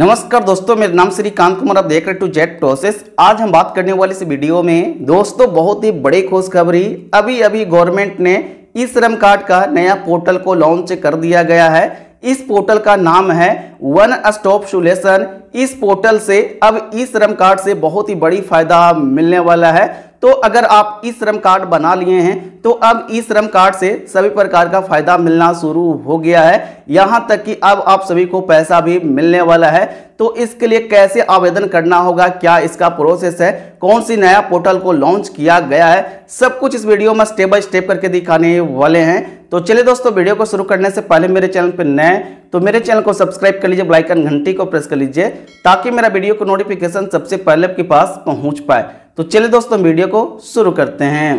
नमस्कार दोस्तों मेरा नाम श्री कांत कुमार आप देख रहे टू जेट प्रोसेस आज हम बात करने वाले इस वीडियो में दोस्तों बहुत ही बड़ी खुशखबरी अभी अभी गवर्नमेंट ने ई श्रम कार्ड का नया पोर्टल को लॉन्च कर दिया गया है इस पोर्टल का नाम है वन स्टॉप सोल्यूशन इस पोर्टल से अब ई श्रम कार्ड से बहुत ही बड़ी फायदा मिलने वाला है तो अगर आप ई श्रम कार्ड बना लिए हैं तो अब ई श्रम कार्ड से सभी प्रकार का फायदा मिलना शुरू हो गया है यहाँ तक कि अब आप सभी को पैसा भी मिलने वाला है तो इसके लिए कैसे आवेदन करना होगा क्या इसका प्रोसेस है कौन सी नया पोर्टल को लॉन्च किया गया है सब कुछ इस वीडियो में स्टेप बाय स्टेप करके दिखाने वाले हैं तो चलिए दोस्तों वीडियो को शुरू करने से पहले मेरे चैनल पर नए तो मेरे चैनल को सब्सक्राइब कर लीजिए ब्लाइकन घंटी को प्रेस कर लीजिए ताकि मेरा वीडियो को नोटिफिकेशन सबसे पहले आपके पास पहुंच पाए तो चलिए दोस्तों वीडियो को शुरू करते हैं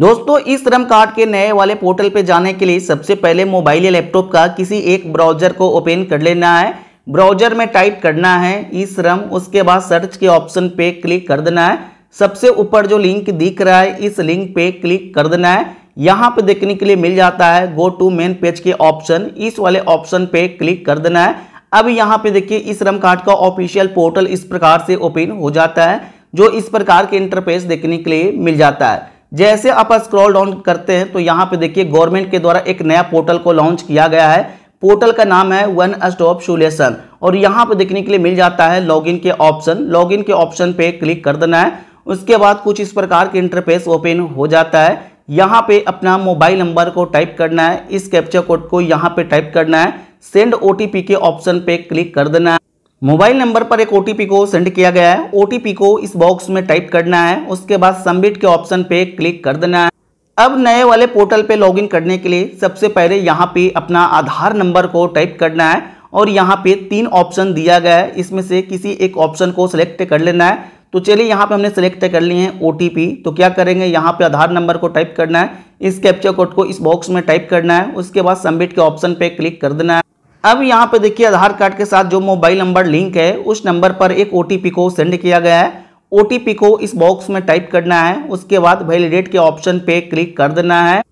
दोस्तों इस श्रम कार्ड के नए वाले पोर्टल पे जाने के लिए सबसे पहले मोबाइल या लैपटॉप का किसी एक ब्राउजर को ओपन कर लेना है ब्राउजर में टाइप करना है ई श्रम उसके बाद सर्च के ऑप्शन पे क्लिक कर देना है सबसे ऊपर जो लिंक दिख रहा है इस लिंक पे क्लिक कर देना है यहाँ पे देखने के लिए मिल जाता है गो टू मेन पेज के ऑप्शन इस वाले ऑप्शन पे क्लिक कर देना है अब यहाँ पे देखिए इस श्रम कार्ड का ऑफिशियल पोर्टल इस प्रकार से ओपन हो जाता है जो इस प्रकार के इंटरफेस देखने के लिए मिल जाता है जैसे आप स्क्रॉल डाउन करते हैं तो यहाँ पे देखिए गवर्नमेंट के द्वारा एक नया पोर्टल को लॉन्च किया गया है पोर्टल का नाम है वन स्टॉप सोल्यूशन और यहाँ पे देखने के लिए मिल जाता है लॉगिन के ऑप्शन लॉगिन के ऑप्शन पे क्लिक कर देना है उसके बाद कुछ इस प्रकार के इंटरफेस ओपन हो जाता है यहाँ पे अपना मोबाइल नंबर को टाइप करना है इस कैप्चर कोड को यहाँ पे टाइप करना है सेंड ओ के ऑप्शन पे क्लिक कर देना है मोबाइल नंबर पर एक ओ को सेंड किया गया है ओ को इस बॉक्स में टाइप करना है उसके बाद सबमिट के ऑप्शन पे क्लिक कर देना है अब नए वाले पोर्टल पे लॉगिन करने के लिए सबसे पहले यहाँ पे अपना आधार नंबर को टाइप करना है और यहाँ पे तीन ऑप्शन दिया गया है इसमें से किसी एक ऑप्शन को सिलेक्ट कर लेना है तो चलिए यहाँ पे हमने सेलेक्ट तो कर लिए हैं ओ तो क्या करेंगे यहाँ पे आधार नंबर को टाइप करना है इस कैप्चर कोड को इस बॉक्स में टाइप करना है उसके बाद सबमिट के ऑप्शन पे क्लिक कर देना है अब यहाँ पे देखिए आधार कार्ड के साथ जो मोबाइल नंबर लिंक है उस नंबर पर एक ओ को सेंड किया गया है ओ को इस बॉक्स में टाइप करना है उसके बाद वैलिडेट के ऑप्शन पे क्लिक कर देना है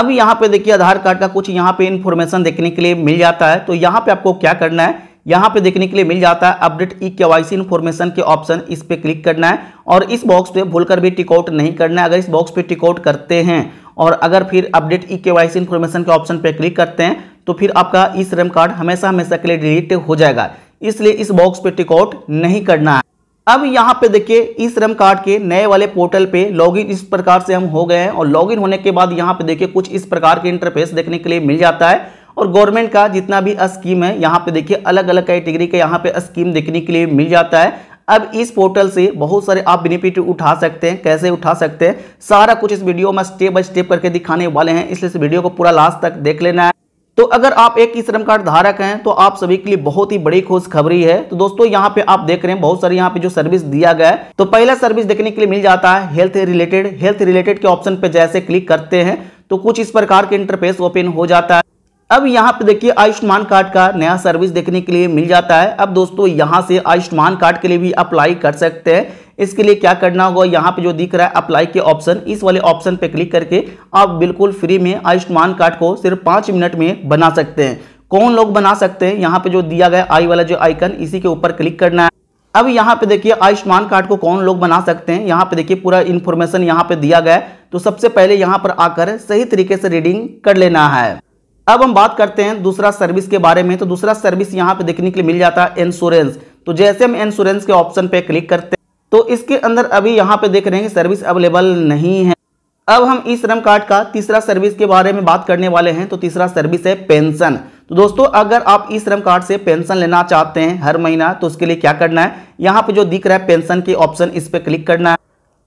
अब यहाँ पे देखिए आधार कार्ड का कुछ यहाँ पे इन्फॉर्मेशन देखने के लिए मिल जाता है तो यहाँ पे आपको क्या करना है यहाँ पे देखने के लिए मिल जाता है अपडेट ई सी इन्फॉर्मेशन के ऑप्शन इस पर क्लिक करना है और इस बॉक्स पे भूलकर भी टिकआउट नहीं करना है अगर इस बॉक्स पे टिकआउट करते हैं और अगर फिर अपडेट ई सी इन्फॉर्मेशन के ऑप्शन पे क्लिक करते हैं तो फिर आपका ई श्रम कार्ड हमेशा हमेशा के लिए डिलीट हो जाएगा इसलिए इस बॉक्स पे टिकआउट नहीं करना है अब यहाँ पे देखिए ई श्रम कार्ड के नए वाले पोर्टल पे लॉगिन इस प्रकार से हम हो गए हैं और लॉगिन होने के बाद यहाँ पे देखिए कुछ इस प्रकार के इंटरफेस देखने के लिए मिल जाता है और गवर्नमेंट का जितना भी स्कीम है यहाँ पे देखिए अलग अलग कैटेगरी का यहाँ पे स्कीम देखने के लिए मिल जाता है अब इस पोर्टल से बहुत सारे आप बेनिफिट उठा सकते हैं कैसे उठा सकते हैं सारा कुछ इस वीडियो में स्टेप बाय स्टेप करके दिखाने वाले हैं इसलिए इस वीडियो को पूरा लास्ट तक देख लेना है तो अगर आप एक ई श्रम कार्ड धारक हैं तो आप सभी के लिए बहुत ही बड़ी खुशखबरी है तो दोस्तों यहाँ पे आप देख रहे हैं बहुत सारे यहाँ पे जो सर्विस दिया गया है तो पहला सर्विस देखने के लिए मिल जाता है हेल्थ रिलेटेड हेल्थ रिलेटेड के ऑप्शन पे जैसे क्लिक करते हैं तो कुछ इस प्रकार के इंटरफेस ओपन हो जाता है अब यहाँ पे देखिए आयुष्मान कार्ड का नया सर्विस देखने के लिए मिल जाता है अब दोस्तों यहाँ से आयुष्मान कार्ड के लिए भी अप्लाई कर सकते हैं इसके लिए क्या करना होगा यहाँ पे जो दिख रहा है अप्लाई के ऑप्शन इस वाले ऑप्शन पे क्लिक करके आप बिल्कुल फ्री में आयुष्मान कार्ड को सिर्फ पाँच मिनट में बना सकते हैं कौन लोग बना सकते हैं यहाँ पे जो दिया गया आई वाला जो आइकन इसी के ऊपर क्लिक करना है अब यहाँ पे देखिए आयुष्मान कार्ड को कौन लोग बना सकते हैं यहाँ पे देखिए पूरा इन्फॉर्मेशन यहाँ पे दिया गया है तो सबसे पहले यहाँ पर आकर सही तरीके से रीडिंग कर लेना है अब हम बात करते हैं दूसरा सर्विस के बारे में तो दूसरा सर्विस यहाँ पे देखने के लिए मिल जाता है इंश्योरेंस तो जैसे हम इंश्योरेंस के ऑप्शन पे क्लिक करते हैं तो इसके अंदर अभी यहाँ पे देख रहे हैं सर्विस अवेलेबल नहीं है अब हम ई श्रम कार्ड का तीसरा सर्विस के बारे में बात करने वाले हैं तो तीसरा सर्विस है पेंशन तो दोस्तों अगर आप ई श्रम कार्ड से पेंशन लेना चाहते हैं हर महीना तो उसके लिए क्या करना है यहाँ पे जो दिख रहा है पेंशन के ऑप्शन इस पर क्लिक करना है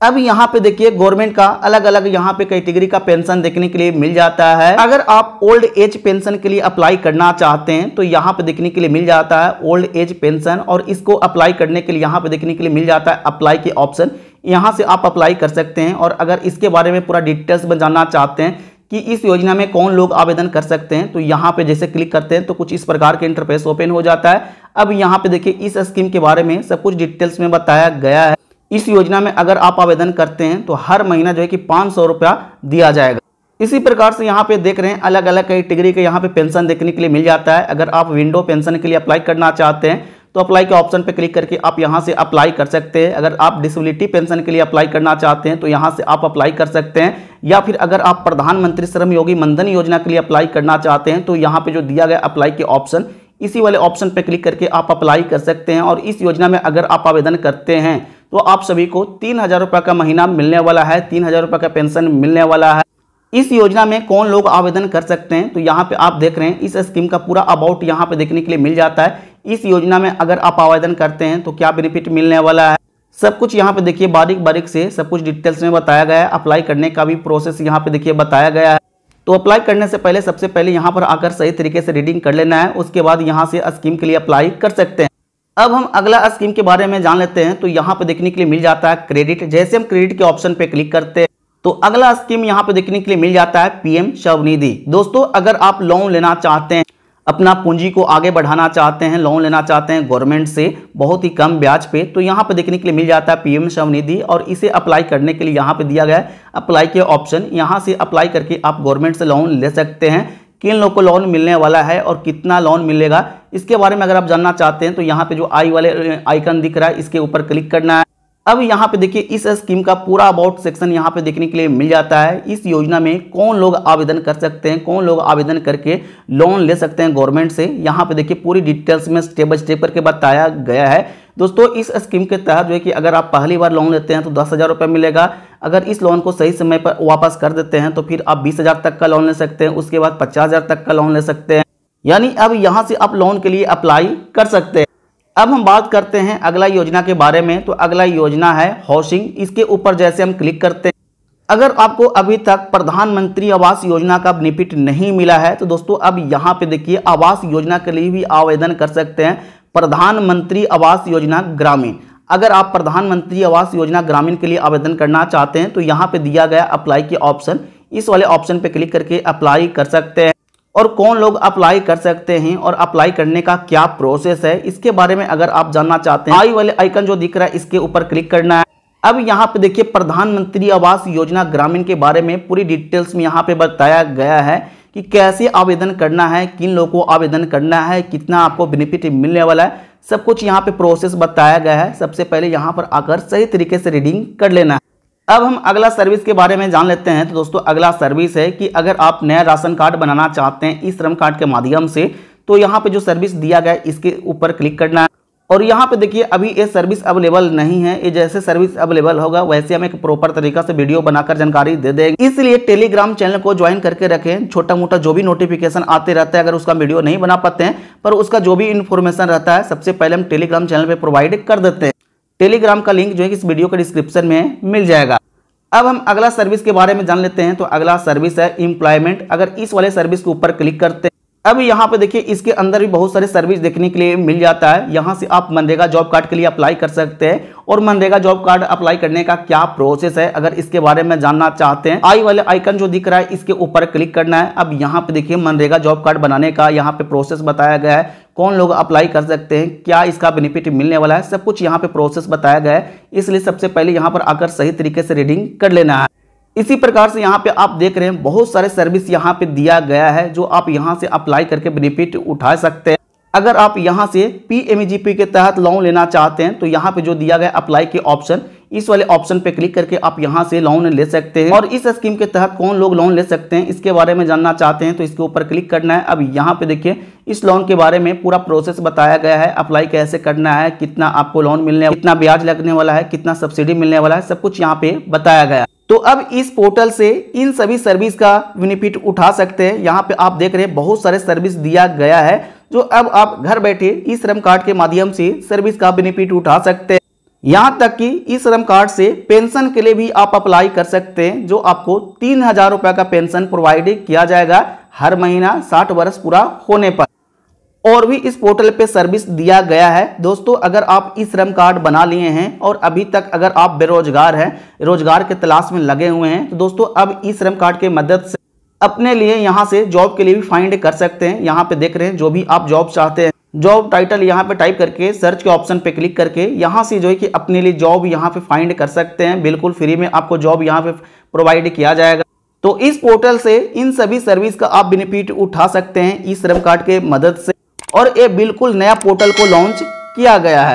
अब यहाँ पे देखिए गवर्नमेंट का अलग अलग यहाँ पे कैटेगरी का पेंशन देखने के लिए मिल जाता है अगर आप ओल्ड एज पेंशन के लिए अप्लाई करना चाहते हैं तो यहाँ पे देखने के लिए मिल जाता है ओल्ड एज पेंशन और इसको अप्लाई करने के लिए यहाँ पे देखने के लिए मिल जाता है अप्लाई के ऑप्शन यहाँ से आप अप्लाई कर सकते हैं और अगर इसके बारे में पूरा डिटेल्स में जानना चाहते हैं कि इस योजना में कौन लोग आवेदन कर सकते हैं तो यहाँ पे जैसे क्लिक करते हैं तो कुछ इस प्रकार के इंटरफेस ओपन हो जाता है अब यहाँ पे देखिए इस स्कीम के बारे में सब कुछ डिटेल्स में बताया गया है इस योजना में अगर आप आवेदन करते हैं तो हर महीना जो है कि पाँच सौ रुपया दिया जाएगा इसी प्रकार से यहाँ पे देख रहे हैं अलग अलग कैटेगरी के यहाँ पे पेंशन देखने के लिए मिल जाता है अगर आप विंडो पेंशन के लिए अप्लाई करना चाहते हैं तो अप्लाई के ऑप्शन पर क्लिक करके आप यहाँ से अप्लाई कर सकते हैं अगर आप डिसेबिलिटी पेंशन के लिए अप्लाई करना चाहते हैं तो यहाँ से आप अप्लाई कर सकते हैं या फिर अगर आप प्रधानमंत्री श्रम योगी मनधन योजना के लिए अप्लाई करना चाहते हैं तो यहाँ पे जो दिया गया अप्लाई के ऑप्शन इसी वाले ऑप्शन पर क्लिक करके आप अप्लाई कर सकते हैं और इस योजना में अगर आप आवेदन करते हैं तो आप सभी को तीन हज़ार रुपये का महीना मिलने वाला है तीन हज़ार रुपये का पेंशन मिलने वाला है इस योजना में कौन लोग आवेदन कर सकते हैं तो यहाँ पे आप देख रहे हैं इस स्कीम का पूरा अबाउट यहाँ पे देखने के लिए मिल जाता है इस योजना में अगर आप आवेदन करते हैं तो क्या बेनिफिट मिलने वाला है सब कुछ यहाँ पे देखिए बारीक बारीक से सब कुछ डिटेल्स में बताया गया है अप्लाई करने का भी प्रोसेस यहाँ पे देखिए बताया गया है तो अप्लाई करने से पहले सबसे पहले यहाँ पर आकर सही तरीके से रीडिंग कर लेना है उसके बाद यहाँ से स्कीम के लिए अप्लाई कर सकते हैं अब हम अगला स्कीम के बारे में जान लेते हैं तो यहाँ पे देखने के लिए मिल जाता है क्रेडिट जैसे हम क्रेडिट के ऑप्शन पे क्लिक करते हैं तो अगला स्कीम यहाँ पे देखने के लिए मिल जाता है पीएम शवनिधि दोस्तों अगर आप लोन लेना चाहते हैं अपना पूंजी को आगे बढ़ाना चाहते हैं लोन लेना चाहते हैं गवर्नमेंट से बहुत ही कम ब्याज पे तो यहाँ पे देखने के लिए मिल जाता है पीएम शवनिधि और इसे अप्लाई करने के लिए यहाँ पे दिया गया है अप्लाई के ऑप्शन यहाँ से अप्लाई करके आप गवर्नमेंट से लोन ले सकते हैं किन लोग को लोन मिलने वाला है और कितना लोन मिलेगा इसके बारे में अगर आप जानना चाहते हैं तो यहाँ पे जो आई वाले आइकन दिख रहा है इसके ऊपर क्लिक करना है अब यहाँ पे देखिए इस स्कीम का पूरा अबाउट सेक्शन यहाँ पे देखने के लिए मिल जाता है इस योजना में कौन लोग आवेदन कर सकते हैं कौन लोग आवेदन करके लोन ले सकते हैं गवर्नमेंट से यहाँ पे देखिए पूरी डिटेल्स में स्टेप बाय स्टेप करके बताया गया है दोस्तों इस स्कीम के तहत जो है कि अगर आप पहली बार लोन लेते हैं तो दस हज़ार रुपये मिलेगा अगर इस लोन को सही समय पर वापस कर देते हैं तो फिर आप बीस हज़ार तक का लोन ले सकते हैं उसके बाद पचास हज़ार तक का लोन ले सकते हैं यानी अब यहाँ से आप लोन के लिए अप्लाई कर सकते हैं अब हम बात करते हैं अगला योजना के बारे में तो अगला योजना है हाउसिंग इसके ऊपर जैसे हम क्लिक करते हैं अगर आपको अभी तक प्रधानमंत्री आवास योजना का बेनिफिट नहीं मिला है तो दोस्तों अब यहाँ पे देखिए आवास योजना के लिए भी आवेदन कर सकते हैं प्रधानमंत्री आवास योजना ग्रामीण अगर आप प्रधानमंत्री आवास योजना ग्रामीण के लिए आवेदन करना चाहते हैं तो यहाँ पे दिया गया अप्लाई के ऑप्शन इस वाले ऑप्शन पे क्लिक करके अप्लाई कर सकते हैं और कौन लोग अप्लाई कर सकते हैं और अप्लाई करने का क्या प्रोसेस है इसके बारे में अगर आप जानना चाहते हैं आई वाले आइकन जो दिख रहा है इसके ऊपर क्लिक करना है अब यहाँ पे देखिए प्रधानमंत्री आवास योजना ग्रामीण के बारे में पूरी डिटेल्स में यहाँ पे बताया गया है कि कैसे आवेदन करना है किन लोगों को आवेदन करना है कितना आपको बेनिफिट मिलने वाला है सब कुछ यहाँ पे प्रोसेस बताया गया है सबसे पहले यहाँ पर आकर सही तरीके से रीडिंग कर लेना है अब हम अगला सर्विस के बारे में जान लेते हैं तो दोस्तों अगला सर्विस है कि अगर आप नया राशन कार्ड बनाना चाहते हैं इस श्रम कार्ड के माध्यम से तो यहाँ पे जो सर्विस दिया गया है इसके ऊपर क्लिक करना है और यहाँ पे देखिए अभी ये सर्विस अवेलेबल नहीं है ये जैसे सर्विस अवेलेबल होगा वैसे हम एक प्रॉपर तरीका से वीडियो बनाकर जानकारी दे देंगे इसलिए टेलीग्राम चैनल को ज्वाइन करके रखें छोटा मोटा जो भी नोटिफिकेशन आते रहता है अगर उसका वीडियो नहीं बना पाते हैं पर उसका जो भी इन्फॉर्मेशन रहता है सबसे पहले हम टेलीग्राम चैनल पर प्रोवाइड कर देते हैं टेलीग्राम का लिंक जो है इस वीडियो के डिस्क्रिप्शन में मिल जाएगा अब हम अगला सर्विस के बारे में जान लेते हैं तो अगला सर्विस है इम्प्लॉयमेंट अगर इस वाले सर्विस के ऊपर क्लिक करते हैं अब यहाँ पे देखिए इसके अंदर भी बहुत सारे सर्विस देखने के लिए मिल जाता है यहाँ से आप मनरेगा जॉब कार्ड के लिए अप्लाई कर सकते हैं और मनरेगा जॉब कार्ड अप्लाई करने का क्या प्रोसेस है अगर इसके बारे में जानना चाहते हैं आई वाले आइकन जो दिख रहा है इसके ऊपर क्लिक करना है अब यहाँ पे देखिए मनरेगा जॉब कार्ड बनाने का यहाँ पे प्रोसेस बताया गया है कौन लोग अप्लाई कर सकते हैं क्या इसका बेनिफिट मिलने वाला है सब कुछ यहाँ पे प्रोसेस बताया गया है इसलिए सबसे पहले यहाँ पर आकर सही तरीके से रीडिंग कर लेना है इसी प्रकार से यहाँ पे आप देख रहे हैं बहुत सारे सर्विस यहाँ पे दिया गया है जो आप यहाँ से अप्लाई करके बेनिफिट उठा सकते हैं अगर आप यहाँ से पी e के तहत लोन लेना चाहते हैं तो यहाँ पे जो दिया गया अप्लाई के ऑप्शन इस वाले ऑप्शन पे क्लिक करके आप यहाँ से लोन ले सकते हैं और इस स्कीम के तहत कौन लोग लोन ले सकते हैं इसके बारे में जानना चाहते हैं तो इसके ऊपर क्लिक करना है अब यहाँ पे देखिए इस लोन के बारे में पूरा प्रोसेस बताया गया है अप्लाई कैसे करना है कितना आपको लोन मिलने कितना ब्याज लगने वाला है कितना सब्सिडी मिलने वाला है सब कुछ यहाँ पे बताया गया तो अब इस पोर्टल से इन सभी सर्विस का बेनिफिट उठा सकते हैं यहाँ पे आप देख रहे हैं बहुत सारे सर्विस दिया गया है जो अब आप घर बैठे ई श्रम कार्ड के माध्यम से सर्विस का बेनिफिट उठा सकते हैं यहाँ तक कि इस श्रम कार्ड से पेंशन के लिए भी आप अप्लाई कर सकते हैं जो आपको तीन हजार रुपये का पेंशन प्रोवाइड किया जाएगा हर महीना साठ वर्ष पूरा होने पर और भी इस पोर्टल पे सर्विस दिया गया है दोस्तों अगर आप ई श्रम कार्ड बना लिए हैं और अभी तक अगर आप बेरोजगार हैं रोजगार के तलाश में लगे हुए हैं तो दोस्तों अब ई श्रम कार्ड के मदद से अपने लिए यहाँ से जॉब के लिए भी फाइंड कर सकते हैं यहाँ पे देख रहे हैं जो भी आप जॉब चाहते हैं जॉब टाइटल यहाँ पे टाइप करके सर्च के ऑप्शन पे क्लिक करके यहाँ से जो है कि अपने लिए जॉब यहाँ पे फाइंड कर सकते हैं बिल्कुल फ्री में आपको जॉब यहाँ पे प्रोवाइड किया जाएगा तो इस पोर्टल से इन सभी सर्विस का आप बेनिफिट उठा सकते हैं ई श्रम कार्ड के मदद से और ये बिल्कुल नया पोर्टल को लॉन्च किया गया है